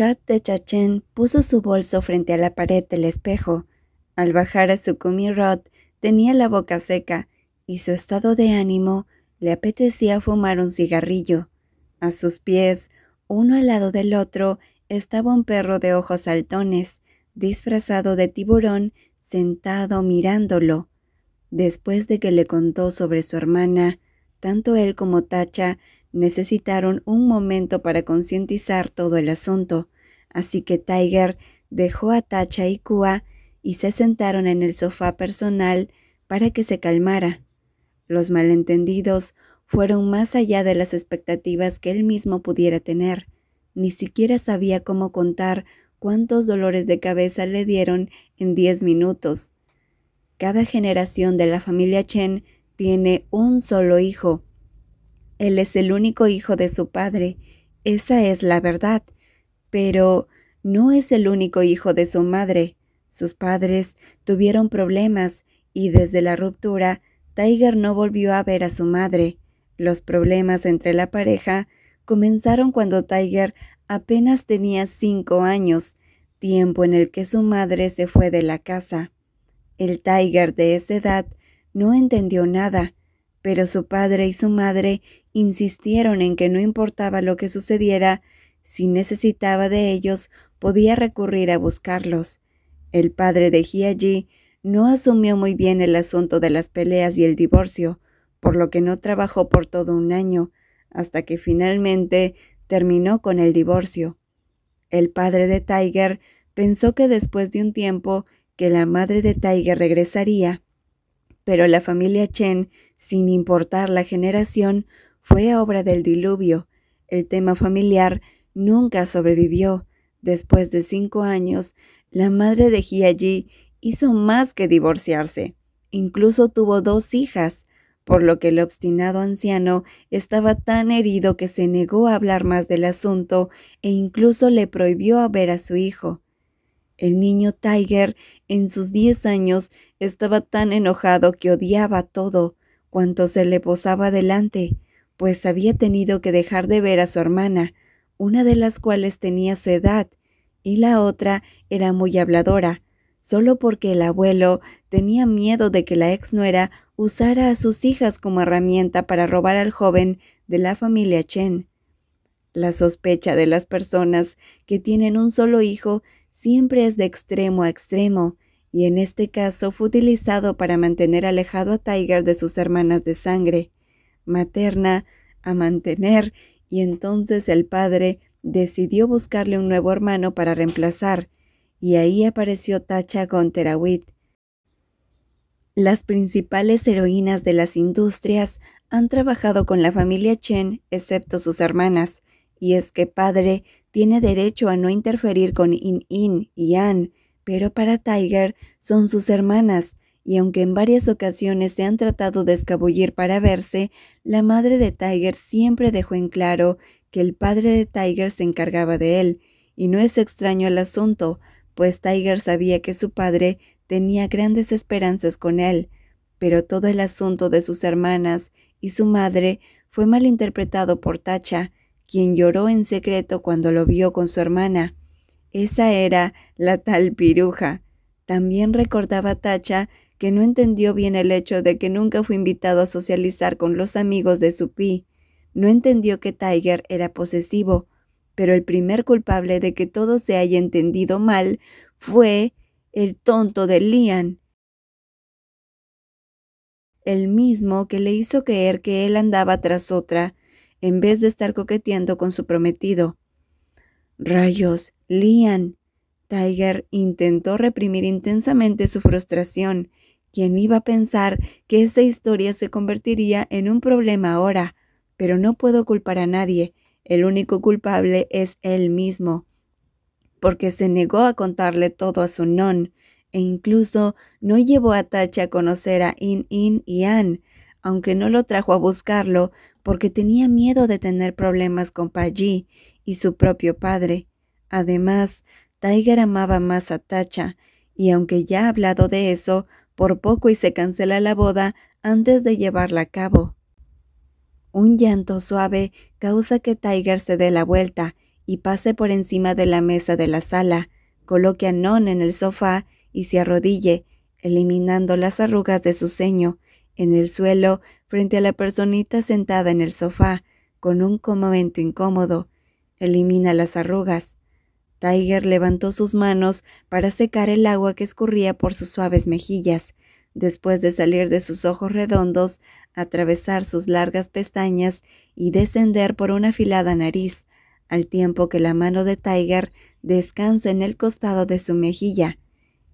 Chat de Chachen puso su bolso frente a la pared del espejo. Al bajar a su kumirot, tenía la boca seca y su estado de ánimo le apetecía fumar un cigarrillo. A sus pies, uno al lado del otro, estaba un perro de ojos saltones, disfrazado de tiburón, sentado mirándolo. Después de que le contó sobre su hermana, tanto él como Tacha Necesitaron un momento para concientizar todo el asunto, así que Tiger dejó a Tacha y Kua y se sentaron en el sofá personal para que se calmara. Los malentendidos fueron más allá de las expectativas que él mismo pudiera tener. Ni siquiera sabía cómo contar cuántos dolores de cabeza le dieron en diez minutos. Cada generación de la familia Chen tiene un solo hijo, él es el único hijo de su padre, esa es la verdad, pero no es el único hijo de su madre. Sus padres tuvieron problemas y desde la ruptura, Tiger no volvió a ver a su madre. Los problemas entre la pareja comenzaron cuando Tiger apenas tenía cinco años, tiempo en el que su madre se fue de la casa. El Tiger de esa edad no entendió nada, pero su padre y su madre insistieron en que no importaba lo que sucediera, si necesitaba de ellos, podía recurrir a buscarlos. El padre de allí, no asumió muy bien el asunto de las peleas y el divorcio, por lo que no trabajó por todo un año, hasta que finalmente terminó con el divorcio. El padre de Tiger pensó que después de un tiempo que la madre de Tiger regresaría, pero la familia Chen sin importar la generación, fue obra del diluvio. El tema familiar nunca sobrevivió. Después de cinco años, la madre de allí hizo más que divorciarse. Incluso tuvo dos hijas, por lo que el obstinado anciano estaba tan herido que se negó a hablar más del asunto e incluso le prohibió a ver a su hijo. El niño Tiger, en sus diez años, estaba tan enojado que odiaba todo cuanto se le posaba delante, pues había tenido que dejar de ver a su hermana, una de las cuales tenía su edad, y la otra era muy habladora, solo porque el abuelo tenía miedo de que la ex nuera usara a sus hijas como herramienta para robar al joven de la familia Chen. La sospecha de las personas que tienen un solo hijo siempre es de extremo a extremo, y en este caso fue utilizado para mantener alejado a Tiger de sus hermanas de sangre materna a mantener y entonces el padre decidió buscarle un nuevo hermano para reemplazar, y ahí apareció Tacha Gonterawit. Las principales heroínas de las industrias han trabajado con la familia Chen, excepto sus hermanas, y es que padre tiene derecho a no interferir con In In y An, pero para Tiger son sus hermanas, y aunque en varias ocasiones se han tratado de escabullir para verse, la madre de Tiger siempre dejó en claro que el padre de Tiger se encargaba de él, y no es extraño el asunto, pues Tiger sabía que su padre tenía grandes esperanzas con él, pero todo el asunto de sus hermanas y su madre fue malinterpretado por Tacha, quien lloró en secreto cuando lo vio con su hermana. Esa era la tal piruja. También recordaba Tacha que no entendió bien el hecho de que nunca fue invitado a socializar con los amigos de su pi. No entendió que Tiger era posesivo, pero el primer culpable de que todo se haya entendido mal fue el tonto de Lian. El mismo que le hizo creer que él andaba tras otra, en vez de estar coqueteando con su prometido. Rayos, Lian. Tiger intentó reprimir intensamente su frustración. ¿Quién iba a pensar que esa historia se convertiría en un problema ahora? Pero no puedo culpar a nadie. El único culpable es él mismo, porque se negó a contarle todo a su non, e incluso no llevó a Tacha a conocer a In In y An, aunque no lo trajo a buscarlo porque tenía miedo de tener problemas con Paji y su propio padre. Además, Tiger amaba más a Tacha, y aunque ya ha hablado de eso, por poco y se cancela la boda antes de llevarla a cabo. Un llanto suave causa que Tiger se dé la vuelta y pase por encima de la mesa de la sala, coloque a Non en el sofá y se arrodille, eliminando las arrugas de su ceño, en el suelo frente a la personita sentada en el sofá con un comento incómodo. Elimina las arrugas. Tiger levantó sus manos para secar el agua que escurría por sus suaves mejillas, después de salir de sus ojos redondos, atravesar sus largas pestañas y descender por una afilada nariz, al tiempo que la mano de Tiger descansa en el costado de su mejilla.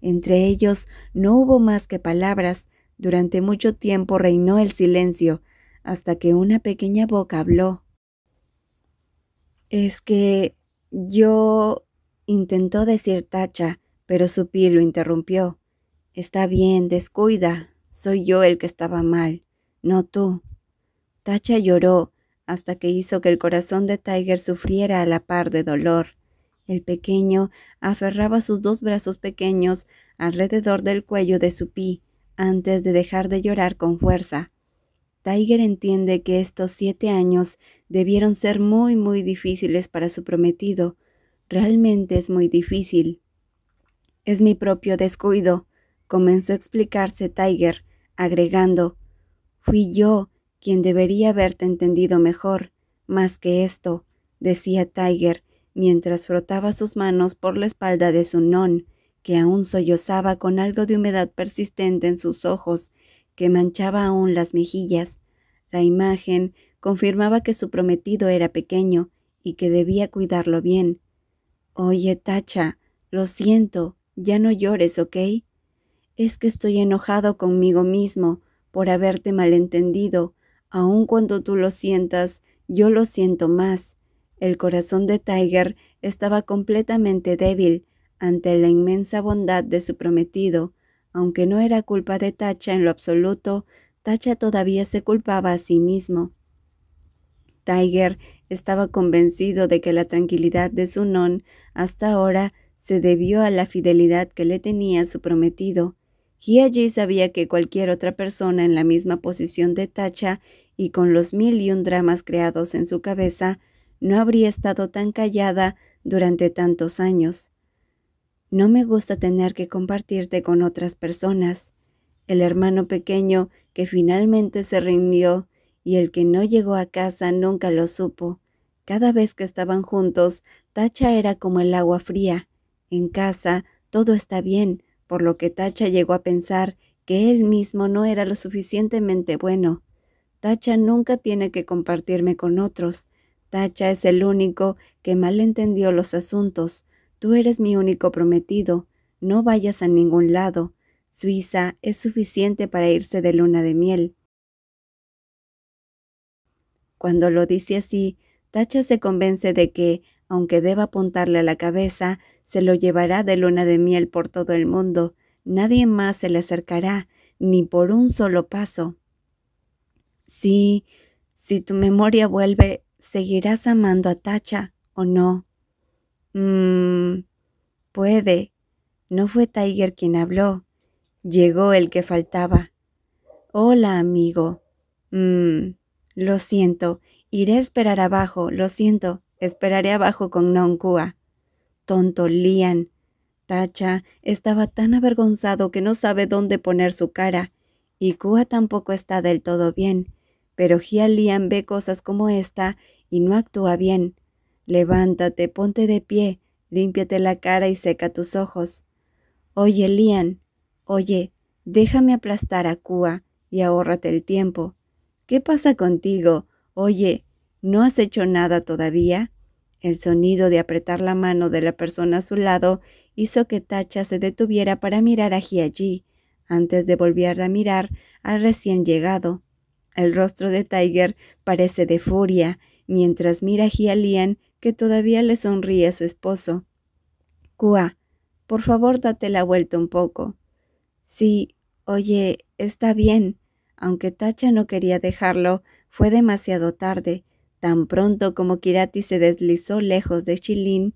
Entre ellos no hubo más que palabras, durante mucho tiempo reinó el silencio, hasta que una pequeña boca habló. Es que yo intentó decir Tacha, pero su lo interrumpió. Está bien, descuida. Soy yo el que estaba mal, no tú. Tacha lloró hasta que hizo que el corazón de Tiger sufriera a la par de dolor. El pequeño aferraba sus dos brazos pequeños alrededor del cuello de su antes de dejar de llorar con fuerza. Tiger entiende que estos siete años debieron ser muy muy difíciles para su prometido. Realmente es muy difícil. Es mi propio descuido, comenzó a explicarse Tiger, agregando, Fui yo quien debería haberte entendido mejor, más que esto, decía Tiger, mientras frotaba sus manos por la espalda de su non, que aún sollozaba con algo de humedad persistente en sus ojos, que manchaba aún las mejillas. La imagen confirmaba que su prometido era pequeño y que debía cuidarlo bien. Oye, Tacha, lo siento, ya no llores, ¿ok? Es que estoy enojado conmigo mismo por haberte malentendido. Aun cuando tú lo sientas, yo lo siento más. El corazón de Tiger estaba completamente débil, ante la inmensa bondad de su prometido, aunque no era culpa de Tacha en lo absoluto, Tacha todavía se culpaba a sí mismo. Tiger estaba convencido de que la tranquilidad de su non hasta ahora se debió a la fidelidad que le tenía su prometido. allí sabía que cualquier otra persona en la misma posición de Tacha y con los mil y un dramas creados en su cabeza no habría estado tan callada durante tantos años. No me gusta tener que compartirte con otras personas. El hermano pequeño que finalmente se rindió y el que no llegó a casa nunca lo supo. Cada vez que estaban juntos, Tacha era como el agua fría. En casa todo está bien, por lo que Tacha llegó a pensar que él mismo no era lo suficientemente bueno. Tacha nunca tiene que compartirme con otros. Tacha es el único que malentendió los asuntos, Tú eres mi único prometido, no vayas a ningún lado. Suiza es suficiente para irse de luna de miel. Cuando lo dice así, Tacha se convence de que, aunque deba apuntarle a la cabeza, se lo llevará de luna de miel por todo el mundo. Nadie más se le acercará, ni por un solo paso. Sí, si tu memoria vuelve, ¿seguirás amando a Tacha o no? Mmm. Puede. No fue Tiger quien habló. Llegó el que faltaba. Hola, amigo. Mmm. Lo siento. Iré a esperar abajo. Lo siento. Esperaré abajo con Kua. Tonto Lian. Tacha estaba tan avergonzado que no sabe dónde poner su cara, y Kua tampoco está del todo bien, pero Gia Lian ve cosas como esta y no actúa bien. Levántate, ponte de pie, límpiate la cara y seca tus ojos. Oye, Lian, oye, déjame aplastar a Kua y ahórrate el tiempo. ¿Qué pasa contigo? Oye, ¿no has hecho nada todavía? El sonido de apretar la mano de la persona a su lado hizo que Tacha se detuviera para mirar a Hiaji, antes de volver a mirar al recién llegado. El rostro de Tiger parece de furia, mientras mira a Lian que todavía le sonríe a su esposo. Kua, por favor date la vuelta un poco. Sí, oye, está bien. Aunque Tacha no quería dejarlo, fue demasiado tarde. Tan pronto como Kirati se deslizó lejos de Chilin,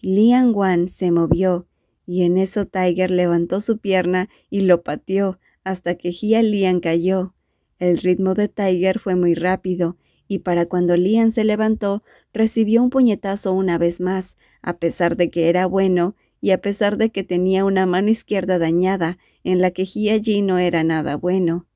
Lian Wan se movió, y en eso Tiger levantó su pierna y lo pateó hasta que Hia Lian cayó. El ritmo de Tiger fue muy rápido y para cuando Lian se levantó, recibió un puñetazo una vez más, a pesar de que era bueno y a pesar de que tenía una mano izquierda dañada, en la que Hia no era nada bueno.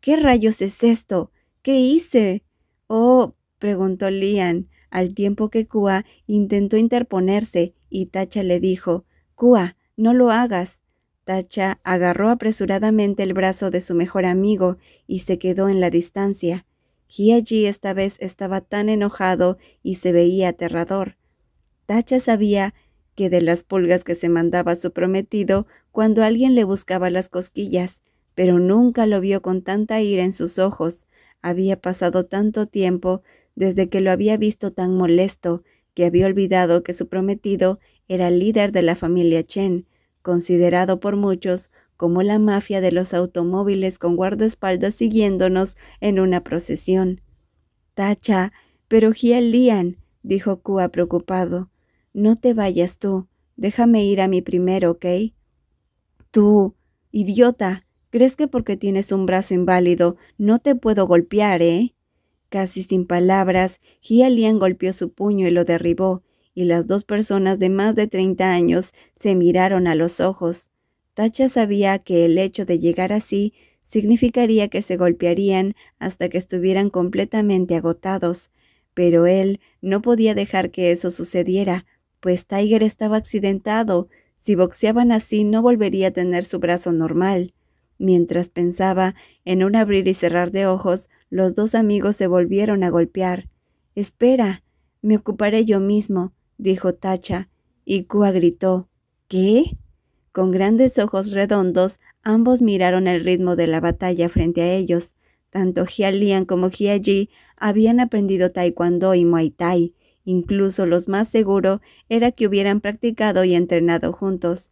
¿Qué rayos es esto? ¿Qué hice? Oh, preguntó Lian, al tiempo que Kua intentó interponerse, y Tacha le dijo, Kua, no lo hagas. Tacha agarró apresuradamente el brazo de su mejor amigo y se quedó en la distancia allí esta vez estaba tan enojado y se veía aterrador. Tacha sabía que de las pulgas que se mandaba su prometido cuando alguien le buscaba las cosquillas, pero nunca lo vio con tanta ira en sus ojos. Había pasado tanto tiempo desde que lo había visto tan molesto que había olvidado que su prometido era el líder de la familia Chen, considerado por muchos como la mafia de los automóviles con guardaespaldas siguiéndonos en una procesión. Tacha, pero Lian, dijo Kua preocupado. No te vayas tú. Déjame ir a mí primero, ¿ok? Tú, idiota, ¿crees que porque tienes un brazo inválido no te puedo golpear, eh? Casi sin palabras, Gialian golpeó su puño y lo derribó, y las dos personas de más de treinta años se miraron a los ojos. Tacha sabía que el hecho de llegar así significaría que se golpearían hasta que estuvieran completamente agotados, pero él no podía dejar que eso sucediera, pues Tiger estaba accidentado, si boxeaban así no volvería a tener su brazo normal. Mientras pensaba en un abrir y cerrar de ojos, los dos amigos se volvieron a golpear. Espera, me ocuparé yo mismo, dijo Tacha, y Kua gritó. ¿Qué? Con grandes ojos redondos, ambos miraron el ritmo de la batalla frente a ellos. Tanto Hia Lian como Hia Ji habían aprendido taekwondo y muay thai. Incluso los más seguro era que hubieran practicado y entrenado juntos.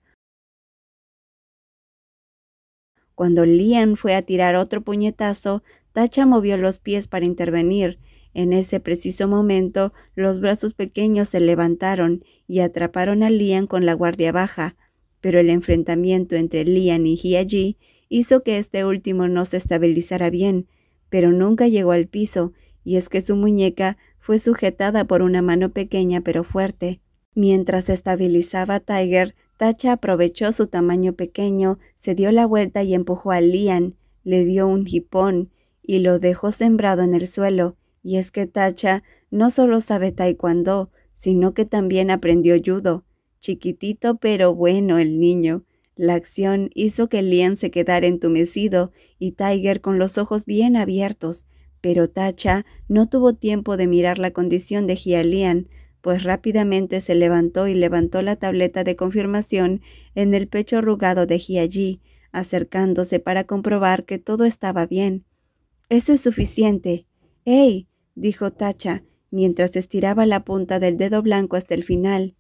Cuando Lian fue a tirar otro puñetazo, Tacha movió los pies para intervenir. En ese preciso momento, los brazos pequeños se levantaron y atraparon a Lian con la guardia baja pero el enfrentamiento entre Lian y Hiaji hizo que este último no se estabilizara bien, pero nunca llegó al piso, y es que su muñeca fue sujetada por una mano pequeña pero fuerte. Mientras estabilizaba Tiger, Tacha aprovechó su tamaño pequeño, se dio la vuelta y empujó a Lian, le dio un jipón y lo dejó sembrado en el suelo. Y es que Tacha no solo sabe taekwondo, sino que también aprendió judo. Chiquitito pero bueno el niño. La acción hizo que Lian se quedara entumecido y Tiger con los ojos bien abiertos, pero Tacha no tuvo tiempo de mirar la condición de Lian, pues rápidamente se levantó y levantó la tableta de confirmación en el pecho arrugado de Ji, acercándose para comprobar que todo estaba bien. Eso es suficiente. ¡Ey! dijo Tacha, mientras estiraba la punta del dedo blanco hasta el final.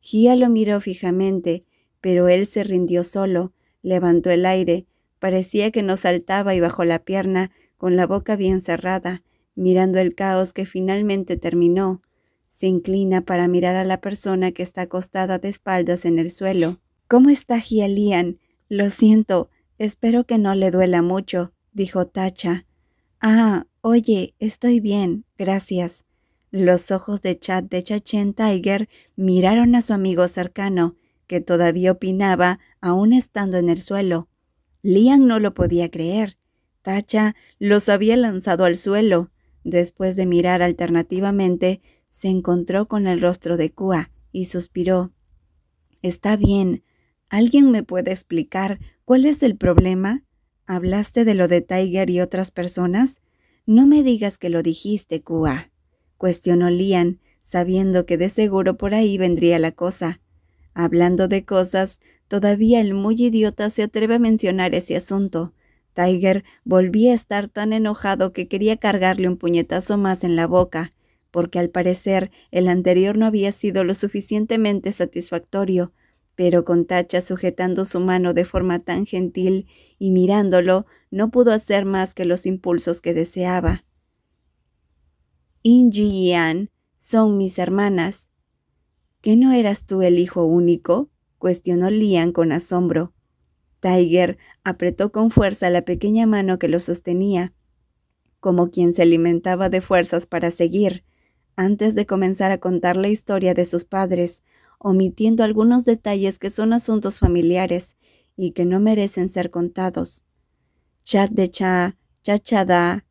Gia lo miró fijamente, pero él se rindió solo, levantó el aire, parecía que no saltaba y bajó la pierna, con la boca bien cerrada, mirando el caos que finalmente terminó. Se inclina para mirar a la persona que está acostada de espaldas en el suelo. ¿Cómo está Lian? Lo siento, espero que no le duela mucho, dijo Tacha. Ah, oye, estoy bien, gracias. Los ojos de chat de Chachen Tiger miraron a su amigo cercano, que todavía opinaba aún estando en el suelo. Lian no lo podía creer. Tacha los había lanzado al suelo. Después de mirar alternativamente, se encontró con el rostro de Kua y suspiró. Está bien. ¿Alguien me puede explicar cuál es el problema? ¿Hablaste de lo de Tiger y otras personas? No me digas que lo dijiste, Kua cuestionó Lian, sabiendo que de seguro por ahí vendría la cosa. Hablando de cosas, todavía el muy idiota se atreve a mencionar ese asunto. Tiger volvía a estar tan enojado que quería cargarle un puñetazo más en la boca, porque al parecer el anterior no había sido lo suficientemente satisfactorio, pero con Tacha sujetando su mano de forma tan gentil y mirándolo, no pudo hacer más que los impulsos que deseaba. Inji y Ann son mis hermanas. ¿Qué no eras tú el hijo único? cuestionó Lian con asombro. Tiger apretó con fuerza la pequeña mano que lo sostenía, como quien se alimentaba de fuerzas para seguir, antes de comenzar a contar la historia de sus padres, omitiendo algunos detalles que son asuntos familiares y que no merecen ser contados. Chat de cha, chachada,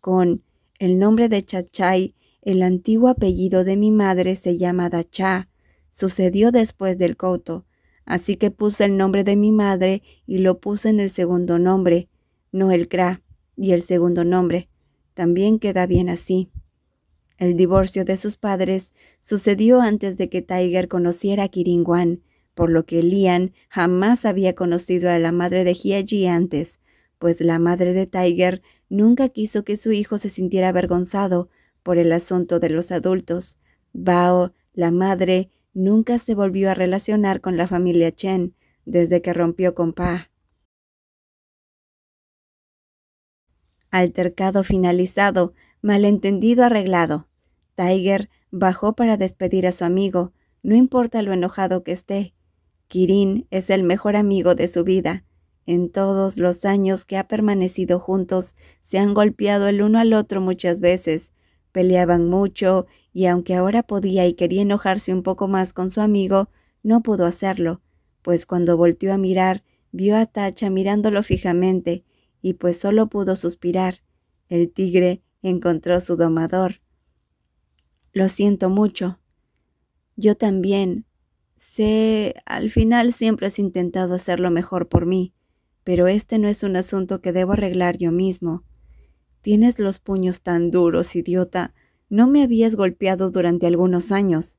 con, el nombre de Chachai, el antiguo apellido de mi madre, se llama Dachá. Sucedió después del Couto. Así que puse el nombre de mi madre y lo puse en el segundo nombre, no el kra, y el segundo nombre. También queda bien así. El divorcio de sus padres sucedió antes de que Tiger conociera a Kiringuan, por lo que Lian jamás había conocido a la madre de Hieji antes pues la madre de Tiger nunca quiso que su hijo se sintiera avergonzado por el asunto de los adultos. Bao, la madre, nunca se volvió a relacionar con la familia Chen desde que rompió con Pa. Altercado finalizado, malentendido arreglado. Tiger bajó para despedir a su amigo, no importa lo enojado que esté. Kirin es el mejor amigo de su vida. En todos los años que ha permanecido juntos, se han golpeado el uno al otro muchas veces, peleaban mucho, y aunque ahora podía y quería enojarse un poco más con su amigo, no pudo hacerlo, pues cuando volteó a mirar, vio a Tacha mirándolo fijamente, y pues solo pudo suspirar. El tigre encontró su domador. Lo siento mucho. Yo también. Sé, al final siempre has intentado hacer lo mejor por mí pero este no es un asunto que debo arreglar yo mismo. Tienes los puños tan duros, idiota. No me habías golpeado durante algunos años.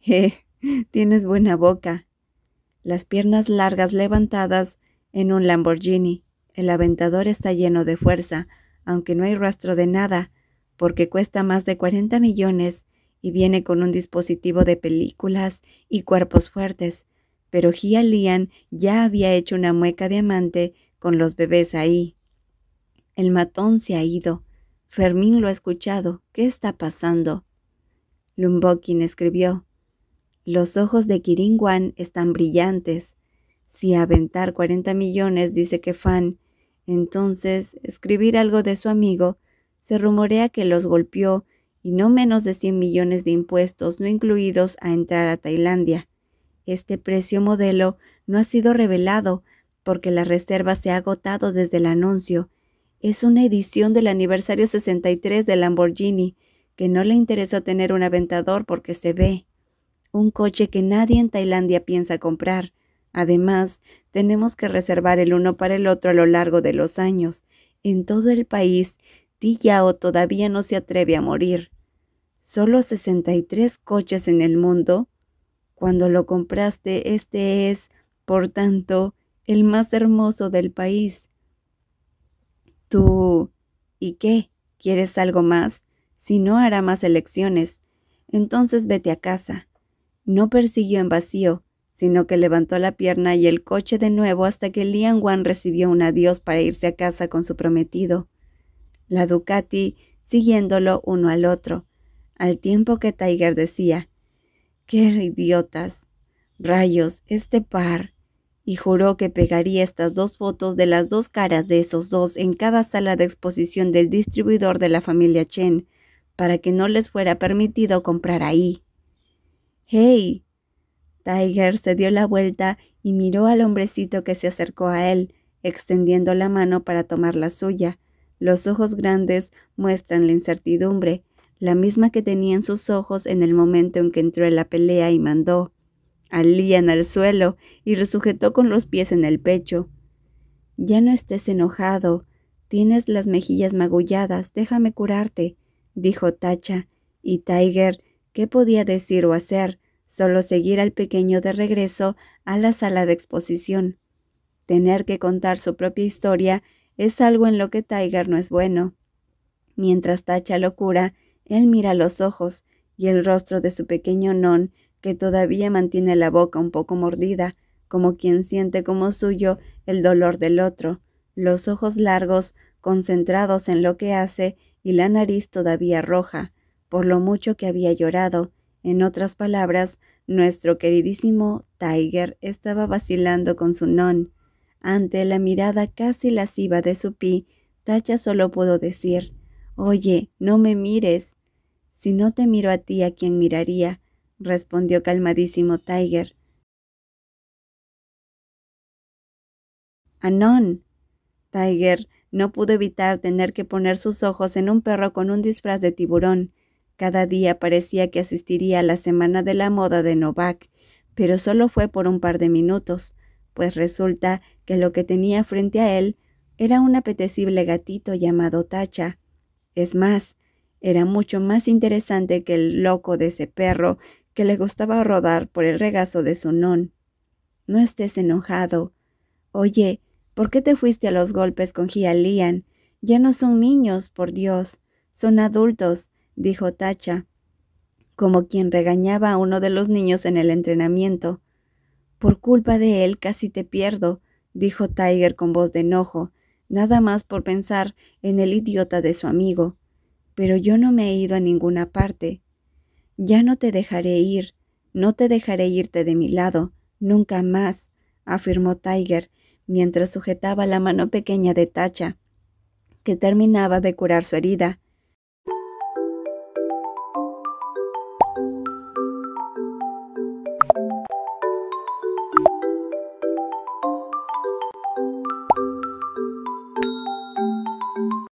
Eh, tienes buena boca. Las piernas largas levantadas en un Lamborghini. El aventador está lleno de fuerza, aunque no hay rastro de nada, porque cuesta más de 40 millones y viene con un dispositivo de películas y cuerpos fuertes, pero Gia Lian ya había hecho una mueca de amante con los bebés ahí. El matón se ha ido. Fermín lo ha escuchado. ¿Qué está pasando? Lumbokin escribió. Los ojos de Kirin Wan están brillantes. Si aventar 40 millones dice que fan, entonces escribir algo de su amigo, se rumorea que los golpeó y no menos de 100 millones de impuestos no incluidos a entrar a Tailandia. Este precio modelo no ha sido revelado porque la reserva se ha agotado desde el anuncio. Es una edición del aniversario 63 de Lamborghini, que no le interesa tener un aventador porque se ve. Un coche que nadie en Tailandia piensa comprar. Además, tenemos que reservar el uno para el otro a lo largo de los años. En todo el país, Di todavía no se atreve a morir. Solo 63 coches en el mundo cuando lo compraste, este es, por tanto, el más hermoso del país. Tú... ¿Y qué? ¿Quieres algo más? Si no hará más elecciones, entonces vete a casa. No persiguió en vacío, sino que levantó la pierna y el coche de nuevo hasta que Lian Wan recibió un adiós para irse a casa con su prometido. La Ducati siguiéndolo uno al otro, al tiempo que Tiger decía, ¡Qué idiotas! Rayos, este par. Y juró que pegaría estas dos fotos de las dos caras de esos dos en cada sala de exposición del distribuidor de la familia Chen, para que no les fuera permitido comprar ahí. ¡Hey! Tiger se dio la vuelta y miró al hombrecito que se acercó a él, extendiendo la mano para tomar la suya. Los ojos grandes muestran la incertidumbre, la misma que tenía en sus ojos en el momento en que entró en la pelea y mandó a Lian al suelo y lo sujetó con los pies en el pecho. Ya no estés enojado, tienes las mejillas magulladas, déjame curarte, dijo Tacha, y Tiger, ¿qué podía decir o hacer? Solo seguir al pequeño de regreso a la sala de exposición. Tener que contar su propia historia es algo en lo que Tiger no es bueno. Mientras Tacha lo cura, él mira los ojos y el rostro de su pequeño non, que todavía mantiene la boca un poco mordida, como quien siente como suyo el dolor del otro, los ojos largos, concentrados en lo que hace, y la nariz todavía roja, por lo mucho que había llorado. En otras palabras, nuestro queridísimo Tiger estaba vacilando con su non. Ante la mirada casi lasciva de su pi, Tacha solo pudo decir Oye, no me mires. Si no te miro a ti, ¿a quién miraría? respondió calmadísimo Tiger. Anón, Tiger no pudo evitar tener que poner sus ojos en un perro con un disfraz de tiburón. Cada día parecía que asistiría a la Semana de la Moda de Novak, pero solo fue por un par de minutos, pues resulta que lo que tenía frente a él era un apetecible gatito llamado Tacha. Es más, era mucho más interesante que el loco de ese perro que le gustaba rodar por el regazo de su non. No estés enojado. Oye, ¿por qué te fuiste a los golpes con Gialian? Ya no son niños, por Dios, son adultos, dijo Tacha, como quien regañaba a uno de los niños en el entrenamiento. Por culpa de él casi te pierdo, dijo Tiger con voz de enojo nada más por pensar en el idiota de su amigo. Pero yo no me he ido a ninguna parte. Ya no te dejaré ir, no te dejaré irte de mi lado, nunca más, afirmó Tiger, mientras sujetaba la mano pequeña de Tacha, que terminaba de curar su herida.